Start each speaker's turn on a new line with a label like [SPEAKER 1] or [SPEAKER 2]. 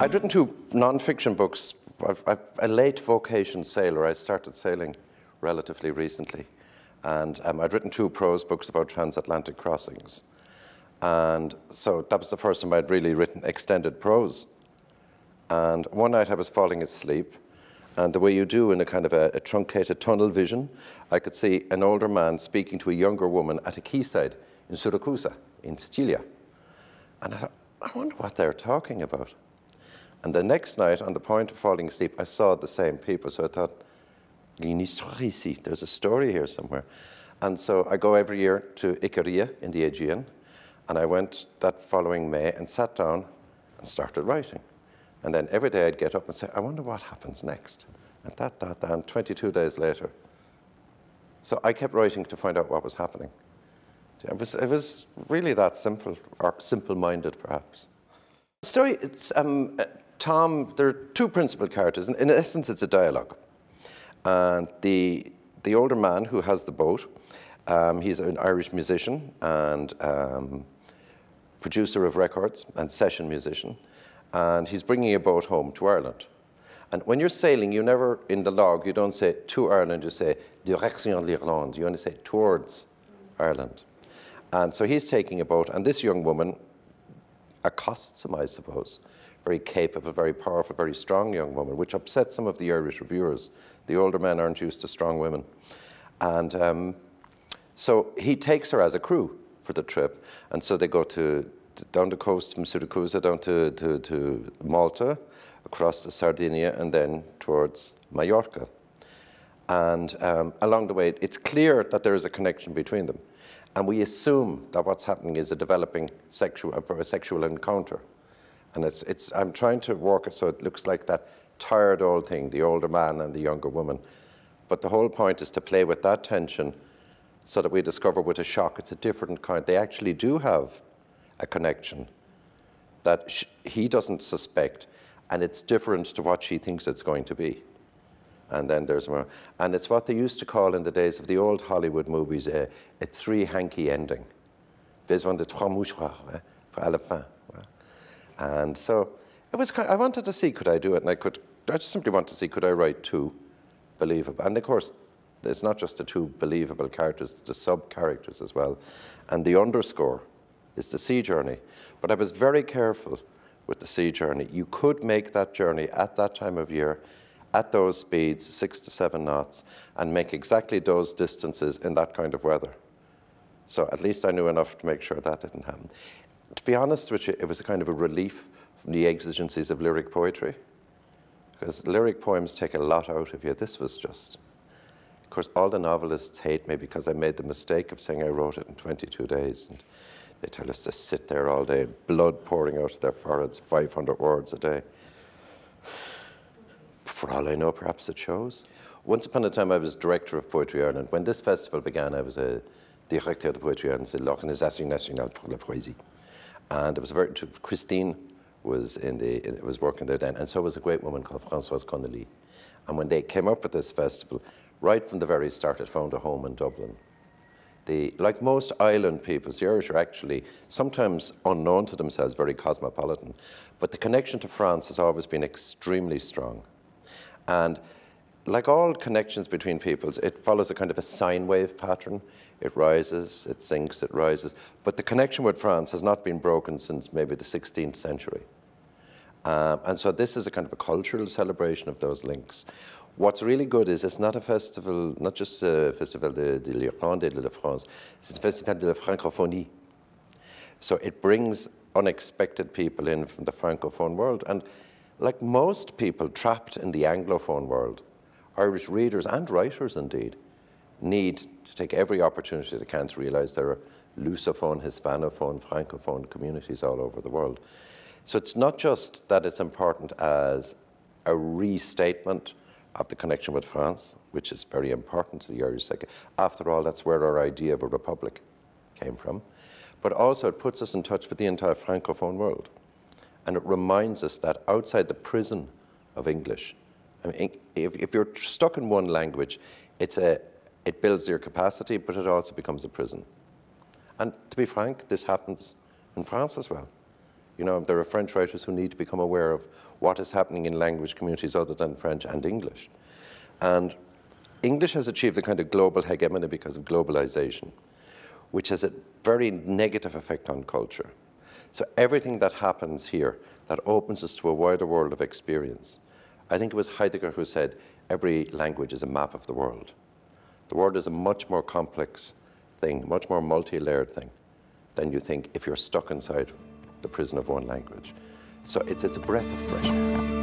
[SPEAKER 1] I'd written two non non-fiction books. I've, I've, a late vocation sailor. I started sailing relatively recently. And um, I'd written two prose books about transatlantic crossings. And so that was the first time I'd really written extended prose. And one night I was falling asleep. And the way you do in a kind of a, a truncated tunnel vision, I could see an older man speaking to a younger woman at a quayside in Siracusa, in Sicilia. And I thought, I wonder what they're talking about. And the next night, on the point of falling asleep, I saw the same people. So I thought, there's a story here somewhere. And so I go every year to Icaria in the Aegean. And I went that following May and sat down and started writing. And then every day I'd get up and say, I wonder what happens next. And that, that, that, and 22 days later. So I kept writing to find out what was happening. It was, it was really that simple, or simple minded perhaps. story, it's, um, Tom, there are two principal characters. In, in essence, it's a dialogue. And the, the older man who has the boat, um, he's an Irish musician and um, producer of records and session musician. And he's bringing a boat home to Ireland. And when you're sailing, you never, in the log, you don't say to Ireland, you say direction l'Irlande. You only say towards Ireland. And so he's taking a boat, and this young woman accosts him, I suppose very capable, very powerful, very strong young woman, which upset some of the Irish reviewers. The older men aren't used to strong women. And um, so he takes her as a crew for the trip. And so they go to, to down the coast from Siracusa down to, to, to Malta, across to Sardinia, and then towards Mallorca. And um, along the way, it's clear that there is a connection between them. And we assume that what's happening is a developing sexual, a sexual encounter. And it's, it's, I'm trying to work it so it looks like that tired old thing, the older man and the younger woman. But the whole point is to play with that tension so that we discover with a shock it's a different kind. They actually do have a connection that he doesn't suspect, and it's different to what she thinks it's going to be. And then there's more. And it's what they used to call in the days of the old Hollywood movies a, a three hanky ending. one, the trois mouchoirs, eh, pour fin. And so it was kind of, I wanted to see could I do it, and I could. I just simply wanted to see could I write two believable. And of course, it's not just the two believable characters, the sub characters as well, and the underscore is the sea journey. But I was very careful with the sea journey. You could make that journey at that time of year, at those speeds, six to seven knots, and make exactly those distances in that kind of weather. So at least I knew enough to make sure that didn't happen to be honest with you, it was a kind of a relief from the exigencies of lyric poetry. Because lyric poems take a lot out of you. This was just. Of course, all the novelists hate me because I made the mistake of saying I wrote it in 22 days. And they tell us to sit there all day, blood pouring out of their foreheads, 500 words a day. For all I know, perhaps it shows. Once upon a time, I was director of Poetry Ireland. When this festival began, I was a directeur de Poetry Ireland, c'est l'Organisation Nationale pour la Poésie. And it was very, Christine was in the, it was working there then, and so was a great woman called Françoise Connolly. And when they came up with this festival, right from the very start, it found a home in Dublin. The, like most island peoples, the Irish are actually sometimes unknown to themselves, very cosmopolitan, but the connection to France has always been extremely strong. And like all connections between peoples, it follows a kind of a sine wave pattern. It rises, it sinks, it rises. But the connection with France has not been broken since maybe the 16th century. Um, and so this is a kind of a cultural celebration of those links. What's really good is it's not a festival, not just a festival de, de l'Irlande et de la France, it's a festival de la francophonie. So it brings unexpected people in from the francophone world. And like most people trapped in the anglophone world, Irish readers and writers, indeed, need to take every opportunity they can to realise there are Lusophone, Hispanophone, Francophone communities all over the world. So it's not just that it's important as a restatement of the connection with France, which is very important to the Irish sector. After all, that's where our idea of a republic came from. But also it puts us in touch with the entire Francophone world. And it reminds us that outside the prison of English, I mean, if, if you're stuck in one language, it's a, it builds your capacity, but it also becomes a prison. And to be frank, this happens in France as well. You know, there are French writers who need to become aware of what is happening in language communities other than French and English. And English has achieved a kind of global hegemony because of globalization, which has a very negative effect on culture. So everything that happens here that opens us to a wider world of experience I think it was Heidegger who said, every language is a map of the world. The world is a much more complex thing, much more multi-layered thing than you think if you're stuck inside the prison of one language. So it's, it's a breath of fresh air.